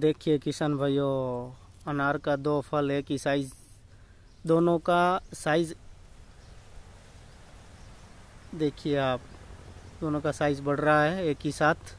देखिए किशन भाइयों अनार का दो फल एक ही साइज दोनों का साइज देखिए आप दोनों का साइज बढ़ रहा है एक ही साथ